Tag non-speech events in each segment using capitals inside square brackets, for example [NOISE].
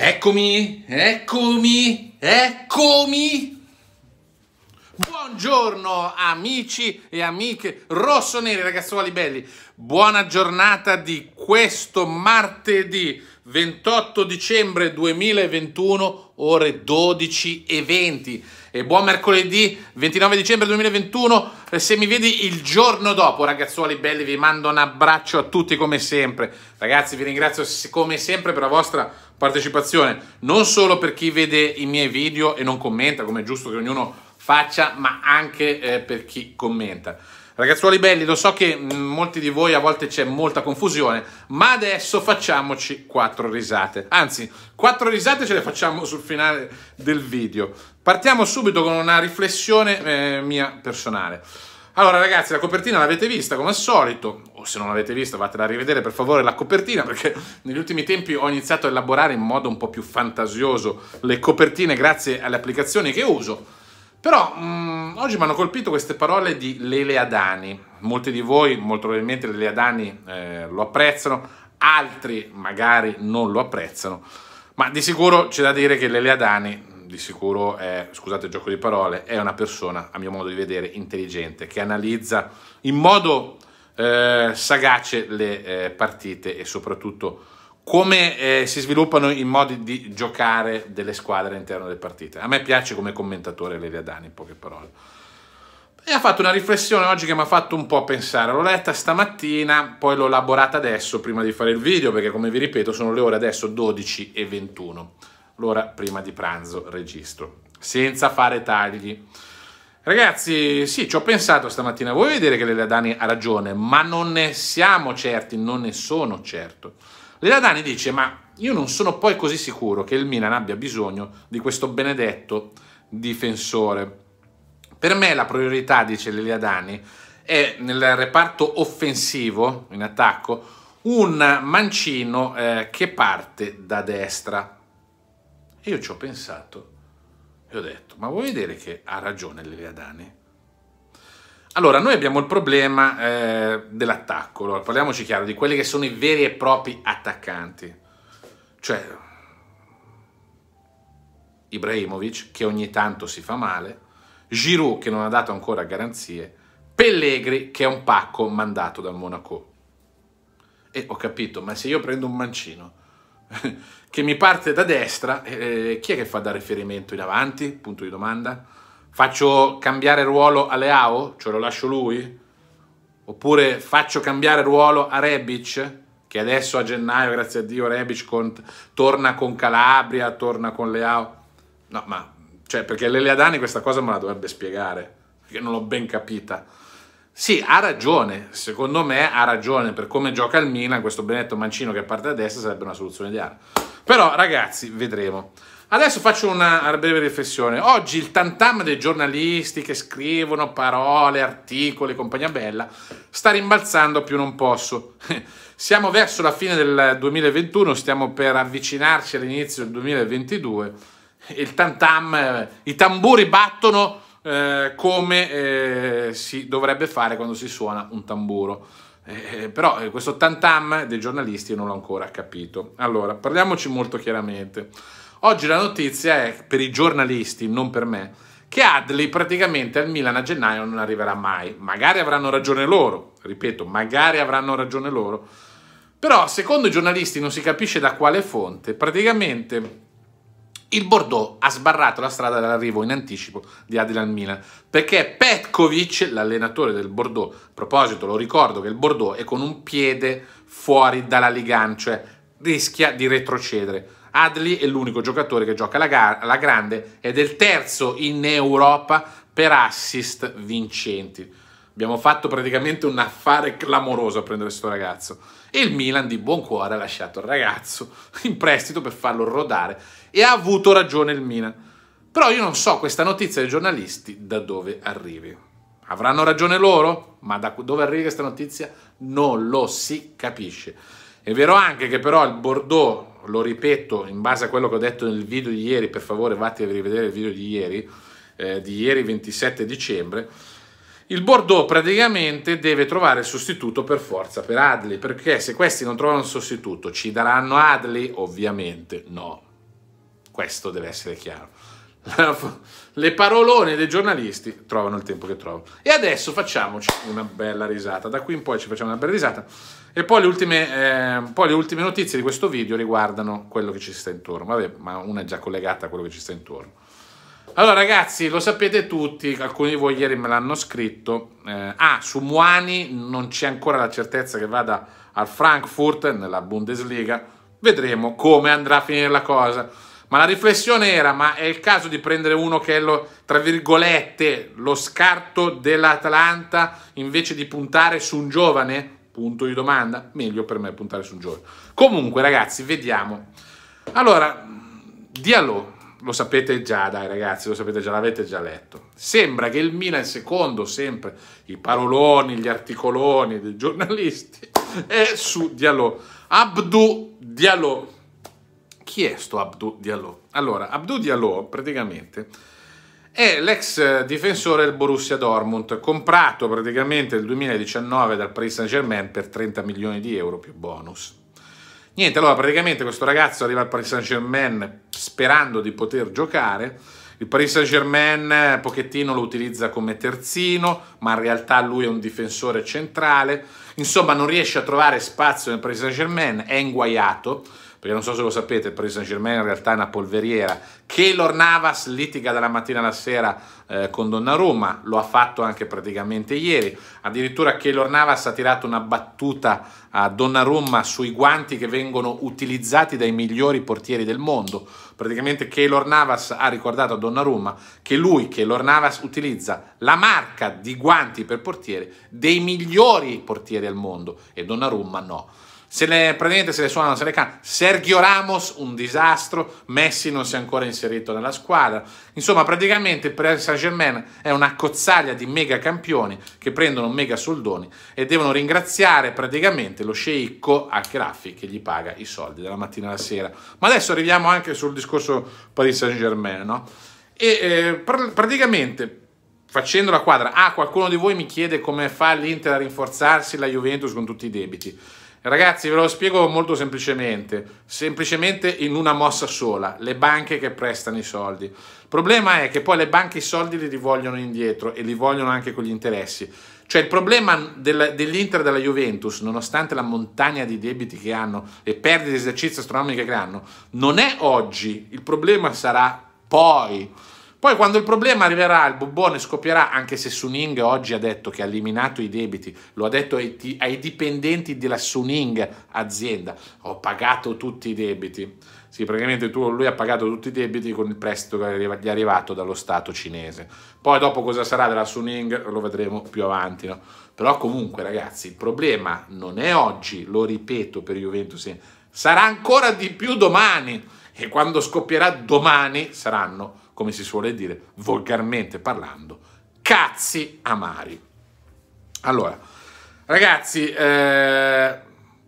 Eccomi, eccomi, eccomi! Buongiorno amici e amiche rossoneri, ragazzuoli belli. Buona giornata di questo martedì 28 dicembre 2021, ore 12 e 20. E buon mercoledì 29 dicembre 2021. Eh, se mi vedi il giorno dopo, ragazzuoli belli, vi mando un abbraccio a tutti come sempre. Ragazzi, vi ringrazio come sempre per la vostra partecipazione, non solo per chi vede i miei video e non commenta, come è giusto che ognuno faccia, ma anche eh, per chi commenta. Ragazzuoli belli, lo so che mm, molti di voi a volte c'è molta confusione, ma adesso facciamoci quattro risate. Anzi, quattro risate ce le facciamo sul finale del video. Partiamo subito con una riflessione eh, mia personale. Allora ragazzi, la copertina l'avete vista come al solito, o se non l'avete vista fatela rivedere per favore la copertina, [LAUGHS] perché negli ultimi tempi ho iniziato a elaborare in modo un po' più fantasioso le copertine grazie alle applicazioni che uso però mh, mm, oggi mi hanno colpito queste parole di Lele Adani. Molti di voi, molto probabilmente Lele Adani eh, lo apprezzano, altri magari non lo apprezzano, ma di sicuro c'è da dire che Lele Adani, di sicuro è, scusate il gioco di parole, è una persona, a mio modo di vedere, intelligente, che analizza in modo eh, sagace le eh, partite e soprattutto come eh, si sviluppano i modi di giocare delle squadre all'interno delle partite. A me piace come commentatore Lelia Dani, in poche parole. E ha fatto una riflessione oggi che mi ha fatto un po' pensare. L'ho letta stamattina, poi l'ho elaborata adesso prima di fare il video, perché come vi ripeto sono le ore adesso 12 e 21, l'ora prima di pranzo registro, senza fare tagli. Ragazzi, sì, ci ho pensato stamattina. Vuoi vedere che Lelia Dani ha ragione, ma non ne siamo certi, non ne sono certo. Leradani dice, ma io non sono poi così sicuro che il Milan abbia bisogno di questo benedetto difensore. Per me la priorità, dice Leliadani, è nel reparto offensivo, in attacco, un mancino eh, che parte da destra. E io ci ho pensato e ho detto, ma vuoi vedere che ha ragione Leliadani? Allora, noi abbiamo il problema eh, dell'attacco, allora, parliamoci chiaro, di quelli che sono i veri e propri attaccanti. Cioè, Ibrahimovic, che ogni tanto si fa male, Giroud, che non ha dato ancora garanzie, Pellegri, che è un pacco mandato dal Monaco. E ho capito, ma se io prendo un mancino [LAUGHS] che mi parte da destra, eh, chi è che fa da riferimento in avanti? Punto di domanda. Faccio cambiare ruolo a Leao, cioè lo lascio lui? Oppure faccio cambiare ruolo a Rebic, che adesso a gennaio, grazie a Dio, Rebic con, torna con Calabria, torna con Leao. No, ma, cioè, perché Adani questa cosa me la dovrebbe spiegare, perché non l'ho ben capita. Sì, ha ragione, secondo me ha ragione, per come gioca il Milan, questo benetto mancino che parte a destra sarebbe una soluzione ideale. Però, ragazzi, vedremo. Adesso faccio una breve riflessione. Oggi il tantam dei giornalisti che scrivono parole, articoli, compagnia bella, sta rimbalzando più non posso. [LAUGHS] Siamo verso la fine del 2021, stiamo per avvicinarci all'inizio del 2022. Il tantam, i tamburi battono eh, come eh, si dovrebbe fare quando si suona un tamburo. Eh, eh, però eh, questo tantam dei giornalisti non l'ho ancora capito. Allora, parliamoci molto chiaramente. Oggi la notizia è per i giornalisti, non per me, che Adli praticamente al Milan a gennaio non arriverà mai. Magari avranno ragione loro, ripeto, magari avranno ragione loro. Però secondo i giornalisti non si capisce da quale fonte, praticamente il Bordeaux ha sbarrato la strada dall'arrivo in anticipo di Adilan Milan perché Petkovic, l'allenatore del Bordeaux, a proposito lo ricordo che il Bordeaux è con un piede fuori dalla Ligan, cioè rischia di retrocedere. Adli è l'unico giocatore che gioca alla, alla grande ed è il terzo in Europa per assist vincenti. Abbiamo fatto praticamente un affare clamoroso a prendere questo ragazzo. E il Milan di buon cuore ha lasciato il ragazzo in prestito per farlo rodare e ha avuto ragione il Milan. Però io non so questa notizia dei giornalisti da dove arrivi. Avranno ragione loro? Ma da dove arrivi questa notizia non lo si capisce. È vero anche che però il Bordeaux, lo ripeto in base a quello che ho detto nel video di ieri, per favore vatti a rivedere il video di ieri, eh, di ieri 27 dicembre, il Bordeaux praticamente deve trovare sostituto per forza per Adli, perché se questi non trovano un sostituto ci daranno Adli? Ovviamente no, questo deve essere chiaro. Le parolone dei giornalisti trovano il tempo che trovano. E adesso facciamoci una bella risata. Da qui in poi ci facciamo una bella risata. E poi le ultime, eh, poi le ultime notizie di questo video riguardano quello che ci sta intorno. Vabbè, ma una è già collegata a quello che ci sta intorno. Allora, ragazzi, lo sapete tutti, alcuni di voi ieri me l'hanno scritto. Eh, ah, su Muani non c'è ancora la certezza che vada al Frankfurt nella Bundesliga. Vedremo come andrà a finire la cosa ma la riflessione era, ma è il caso di prendere uno che è lo, tra virgolette, lo scarto dell'Atalanta invece di puntare su un giovane? Punto di domanda. Meglio per me puntare su un giovane. Comunque ragazzi, vediamo. Allora, Diallo, lo sapete già, dai ragazzi, lo sapete già, l'avete già letto. Sembra che il Milan, secondo sempre i paroloni, gli articoloni dei giornalisti, [LAUGHS] è su Diallo. Abdu Diallo chi è sto Abdou Diallo? Allora, Abdou Diallo praticamente è l'ex difensore del Borussia Dortmund, comprato praticamente nel 2019 dal Paris Saint-Germain per 30 milioni di euro più bonus. Niente, allora praticamente questo ragazzo arriva al Paris Saint-Germain sperando di poter giocare. Il Paris Saint-Germain Pochettino lo utilizza come terzino, ma in realtà lui è un difensore centrale. Insomma, non riesce a trovare spazio nel Paris Saint-Germain, è inguaiato perché non so se lo sapete, il Paris Saint-Germain in realtà è una polveriera. Keylor Navas litiga dalla mattina alla sera eh, con Donnarumma, lo ha fatto anche praticamente ieri, addirittura Keylor Navas ha tirato una battuta a Donnarumma sui guanti che vengono utilizzati dai migliori portieri del mondo, praticamente Keylor Navas ha ricordato a Donnarumma che lui, Keylor Navas, utilizza la marca di guanti per portiere dei migliori portieri al mondo e Donnarumma no se le, praticamente se le suonano, se le cantano. Sergio Ramos, un disastro. Messi non si è ancora inserito nella squadra. Insomma, praticamente per San Saint Germain è una cozzaglia di mega campioni che prendono mega soldoni e devono ringraziare praticamente lo sceicco a Graffi che gli paga i soldi dalla mattina alla sera. Ma adesso arriviamo anche sul discorso Paris Saint Germain, no? E eh, pr- praticamente facendo la quadra, ah, qualcuno di voi mi chiede come fa l'Inter a rinforzarsi la Juventus con tutti i debiti. Ragazzi, ve lo spiego molto semplicemente, semplicemente in una mossa sola, le banche che prestano i soldi. Il problema è che poi le banche i soldi li rivolgono indietro e li vogliono anche con gli interessi. Cioè il problema dell'Inter della Juventus, nonostante la montagna di debiti che hanno e perdite di esercizio astronomiche che hanno, non è oggi, il problema sarà poi. Poi quando il problema arriverà, il bubbone scoppierà, anche se Suning oggi ha detto che ha eliminato i debiti, lo ha detto ai, ai dipendenti della Suning azienda, ho pagato tutti i debiti. Sì, praticamente tu, lui ha pagato tutti i debiti con il prestito che gli è arrivato dallo Stato cinese. Poi dopo cosa sarà della Suning lo vedremo più avanti. No? Però comunque ragazzi, il problema non è oggi, lo ripeto per Juventus, sarà ancora di più domani e quando scoppierà domani saranno come si suole dire volgarmente parlando, cazzi amari. Allora, ragazzi, eh,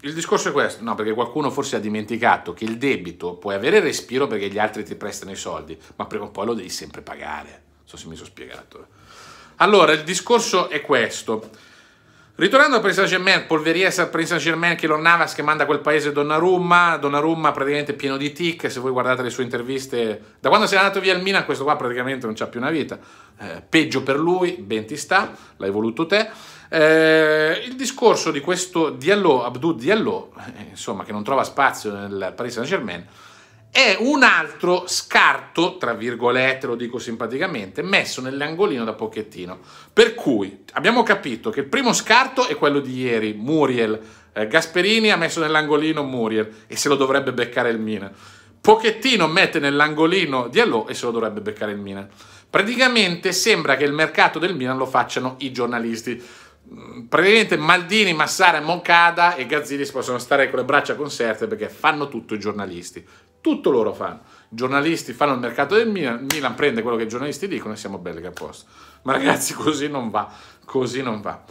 il discorso è questo, no, perché qualcuno forse ha dimenticato che il debito puoi avere respiro perché gli altri ti prestano i soldi, ma prima o poi lo devi sempre pagare. Non so se mi sono spiegato. Allora, il discorso è questo. Ritornando al Paris Saint-Germain, Polveries al Paris Saint-Germain che lo Navas che manda a quel paese Donnarumma, Donnarumma praticamente pieno di tic, se voi guardate le sue interviste, da quando se n'è andato via il Milan questo qua praticamente non c'ha più una vita, eh, peggio per lui, ben ti sta, l'hai voluto te. Eh, il discorso di questo Diallo, Abdou Diallo, eh, insomma che non trova spazio nel Paris Saint-Germain, è un altro scarto, tra virgolette, lo dico simpaticamente, messo nell'angolino da Pochettino. Per cui abbiamo capito che il primo scarto è quello di ieri, Muriel. Eh, Gasperini ha messo nell'angolino Muriel e se lo dovrebbe beccare il Milan. Pochettino mette nell'angolino Diallo e se lo dovrebbe beccare il Milan. Praticamente sembra che il mercato del Milan lo facciano i giornalisti mm, praticamente Maldini, Massara, Moncada e Gazzilis possono stare con le braccia conserte perché fanno tutto i giornalisti tutto loro fanno. I giornalisti fanno il mercato del Milan, Milan prende quello che i giornalisti dicono e siamo belli che a posto. Ma ragazzi, così non va, così non va.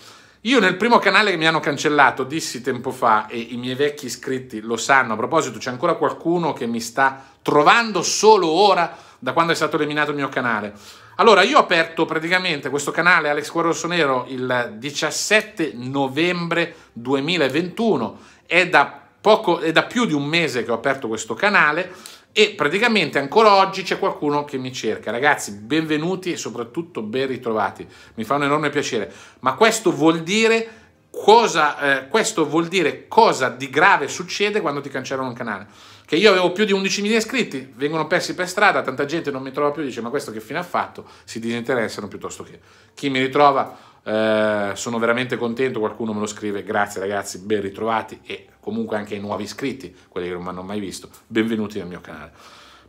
Io nel primo canale che mi hanno cancellato dissi tempo fa, e i miei vecchi iscritti lo sanno, a proposito c'è ancora qualcuno che mi sta trovando solo ora da quando è stato eliminato il mio canale. Allora, io ho aperto praticamente questo canale Alex Cuore Rossonero il 17 novembre 2021, è da poco, è da più di un mese che ho aperto questo canale e praticamente ancora oggi c'è qualcuno che mi cerca. Ragazzi, benvenuti e soprattutto ben ritrovati, mi fa un enorme piacere. Ma questo vuol dire cosa, eh, questo vuol dire cosa di grave succede quando ti cancellano un canale. Che io avevo più di 11.000 iscritti, vengono persi per strada, tanta gente non mi trova più, dice ma questo che fine ha fatto? Si disinteressano piuttosto che... Chi mi ritrova eh, sono veramente contento, qualcuno me lo scrive, grazie ragazzi, ben ritrovati e comunque anche ai nuovi iscritti, quelli che non mi hanno mai visto, benvenuti nel mio canale.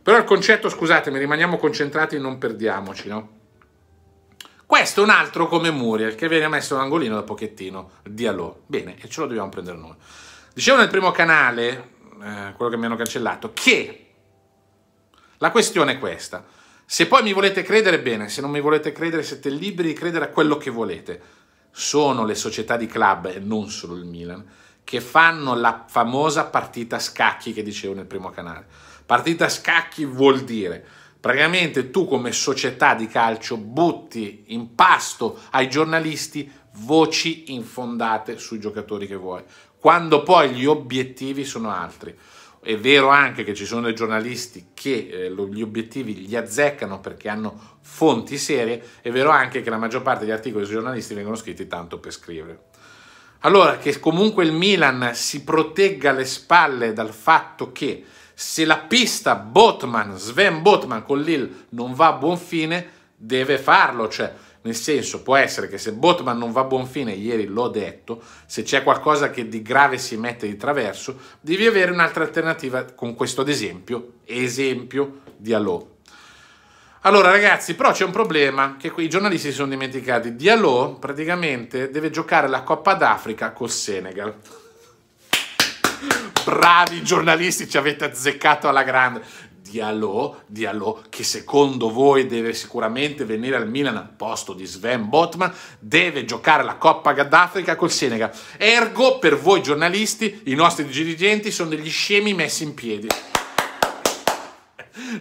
Però il concetto, scusatemi, rimaniamo concentrati e non perdiamoci, no? Questo è un altro come Muriel, che viene messo in angolino da pochettino, dialò. Bene, e ce lo dobbiamo prendere noi. Dicevo nel primo canale, eh, quello che mi hanno cancellato, che la questione è questa. Se poi mi volete credere, bene, se non mi volete credere, siete liberi di credere a quello che volete. Sono le società di club, e non solo il Milan, che fanno la famosa partita a scacchi che dicevo nel primo canale. Partita a scacchi vuol dire praticamente tu come società di calcio butti in pasto ai giornalisti voci infondate sui giocatori che vuoi, quando poi gli obiettivi sono altri. È vero anche che ci sono dei giornalisti che eh, gli obiettivi li azzeccano perché hanno fonti serie, è vero anche che la maggior parte degli articoli sui giornalisti vengono scritti tanto per scrivere. Allora, che comunque il Milan si protegga le spalle dal fatto che se la pista Botman, Sven Botman con Lille non va a buon fine, deve farlo, cioè nel senso, può essere che se Botman non va a buon fine, ieri l'ho detto, se c'è qualcosa che di grave si mette di traverso, devi avere un'altra alternativa con questo ad esempio, esempio di Allo. Allora ragazzi, però c'è un problema che qui i giornalisti si sono dimenticati. Diallo praticamente deve giocare la Coppa d'Africa col Senegal. [LAUGHS] Bravi giornalisti, ci avete azzeccato alla grande. Diallo, Diallo che secondo voi deve sicuramente venire al Milan al posto di Sven Botman, deve giocare la Coppa d'Africa col Senegal. Ergo, per voi giornalisti, i nostri dirigenti sono degli scemi messi in piedi.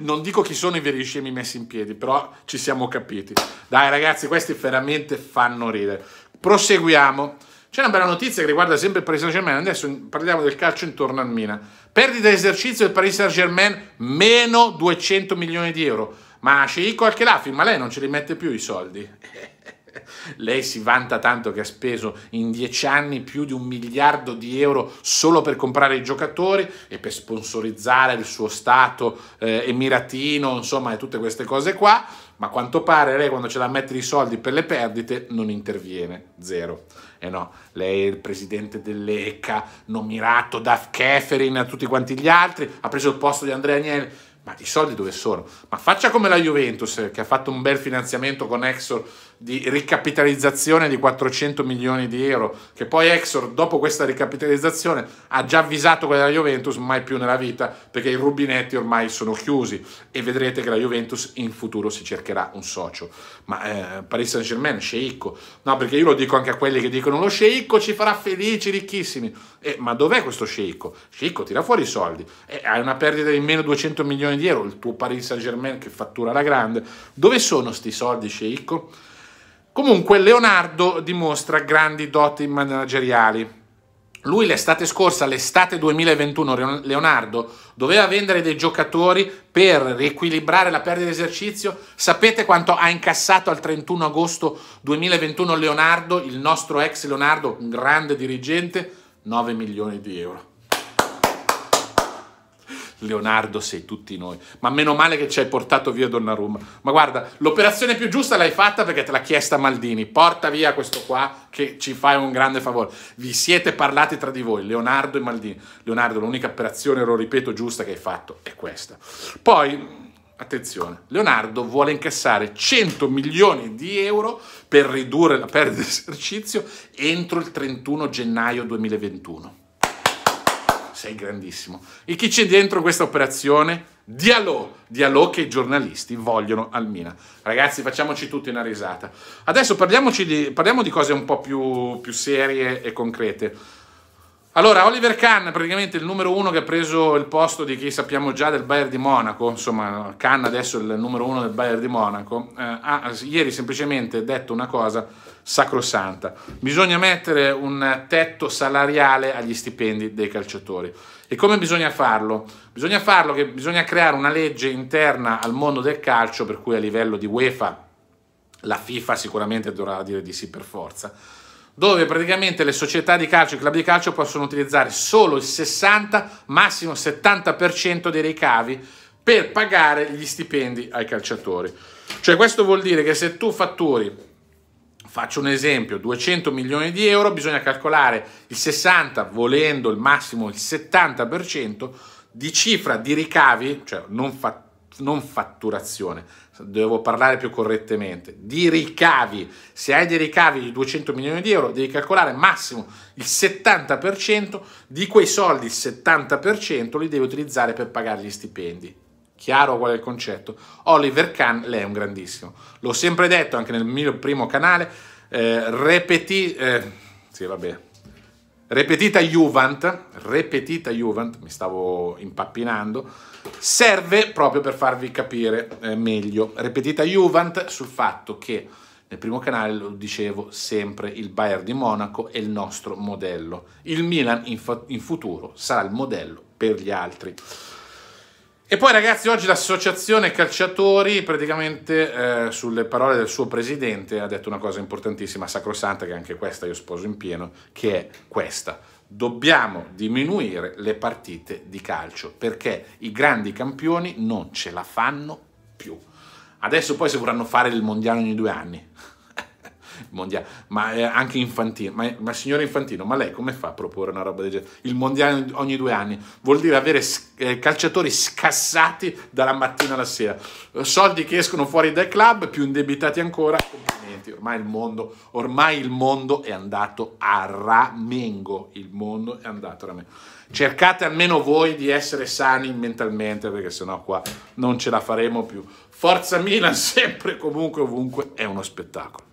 Non dico chi sono i veri scemi messi in piedi, però ci siamo capiti. Dai ragazzi, questi veramente fanno ridere. Proseguiamo. C'è una bella notizia che riguarda sempre il Paris Saint Germain, adesso parliamo del calcio intorno al Milan. Perdita di esercizio del Paris Saint Germain, meno 200 milioni di euro. Ma Sheiko Al-Khelafi, ma lei non ce li mette più i soldi. [LAUGHS] lei si vanta tanto che ha speso in dieci anni più di un miliardo di euro solo per comprare i giocatori e per sponsorizzare il suo stato eh, emiratino, insomma, e tutte queste cose qua ma a quanto pare lei quando c'è da mettere i soldi per le perdite non interviene, zero. E eh no, lei è il presidente dell'ECA, nominato da Keferin a tutti quanti gli altri, ha preso il posto di Andrea Agnelli. Ma i soldi dove sono? Ma faccia come la Juventus che ha fatto un bel finanziamento con Exor di ricapitalizzazione di 400 milioni di euro, che poi Exor dopo questa ricapitalizzazione ha già avvisato quella della Juventus, mai più nella vita, perché i rubinetti ormai sono chiusi e vedrete che la Juventus in futuro si cercherà un socio. Ma eh, Paris Saint Germain, sceicco, no perché io lo dico anche a quelli che dicono lo sceicco ci farà felici, ricchissimi, eh, ma dov'è questo sceicco? Sceicco tira fuori i soldi, eh, hai una perdita di meno 200 milioni di euro, il tuo Paris Saint Germain che fattura la grande, dove sono sti soldi sceicco? Comunque Leonardo dimostra grandi doti manageriali. Lui l'estate scorsa, l'estate 2021, Leonardo doveva vendere dei giocatori per riequilibrare la perdita di esercizio. Sapete quanto ha incassato al 31 agosto 2021 Leonardo, il nostro ex Leonardo, un grande dirigente? 9 milioni di euro. Leonardo sei tutti noi. Ma meno male che ci hai portato via Donnarumma. Ma guarda, l'operazione più giusta l'hai fatta perché te l'ha chiesta Maldini. Porta via questo qua che ci fai un grande favore. Vi siete parlati tra di voi, Leonardo e Maldini. Leonardo, l'unica operazione, lo ripeto, giusta che hai fatto è questa. Poi attenzione, Leonardo vuole incassare 100 milioni di euro per ridurre la perdita di esercizio entro il 31 gennaio 2021 sei grandissimo. E chi c'è dentro questa operazione? Dialò, dialò che i giornalisti vogliono al Mina. Ragazzi, facciamoci tutti una risata. Adesso di, parliamo di cose un po' più, più serie e concrete. Allora, Oliver Kahn, praticamente il numero uno che ha preso il posto di chi sappiamo già del Bayern di Monaco, insomma, Kahn adesso è il numero uno del Bayern di Monaco, eh, ha ieri semplicemente detto una cosa sacrosanta. Bisogna mettere un tetto salariale agli stipendi dei calciatori. E come bisogna farlo? Bisogna farlo che bisogna creare una legge interna al mondo del calcio, per cui a livello di UEFA la FIFA sicuramente dovrà dire di sì per forza, dove praticamente le società di calcio, i club di calcio possono utilizzare solo il 60, massimo 70% dei ricavi per pagare gli stipendi ai calciatori. Cioè questo vuol dire che se tu fatturi Faccio un esempio, 200 milioni di euro, bisogna calcolare il 60, volendo il massimo il 70% di cifra di ricavi, cioè non, fa, non fatturazione, devo parlare più correttamente, di ricavi. Se hai dei ricavi di 200 milioni di euro, devi calcolare massimo il 70%, di quei soldi il 70% li devi utilizzare per pagare gli stipendi. Chiaro qual è il concetto? Oliver Kahn, lei è un grandissimo. L'ho sempre detto anche nel mio primo canale, eh, repeti, eh, sì, vabbè. Repetita Juvent, repetita Juvent, mi stavo impappinando, serve proprio per farvi capire eh, meglio. Repetita Juvent sul fatto che nel primo canale lo dicevo sempre, il Bayern di Monaco è il nostro modello. Il Milan in, in futuro sarà il modello per gli altri. E poi ragazzi oggi l'associazione calciatori praticamente eh, sulle parole del suo presidente ha detto una cosa importantissima, sacrosanta, che anche questa io sposo in pieno, che è questa. Dobbiamo diminuire le partite di calcio perché i grandi campioni non ce la fanno più. Adesso poi se vorranno fare il mondiale ogni due anni mondiale, ma anche Infantino, ma, ma signora Infantino, ma lei come fa a proporre una roba del genere? Il mondiale ogni due anni vuol dire avere eh, calciatori scassati dalla mattina alla sera, soldi che escono fuori dai club, più indebitati ancora, complimenti, ormai il mondo, ormai il mondo è andato a ramengo, il mondo è andato a ramengo cercate almeno voi di essere sani mentalmente perché sennò qua non ce la faremo più. Forza Milan [LAUGHS] sempre, comunque, ovunque, è uno spettacolo.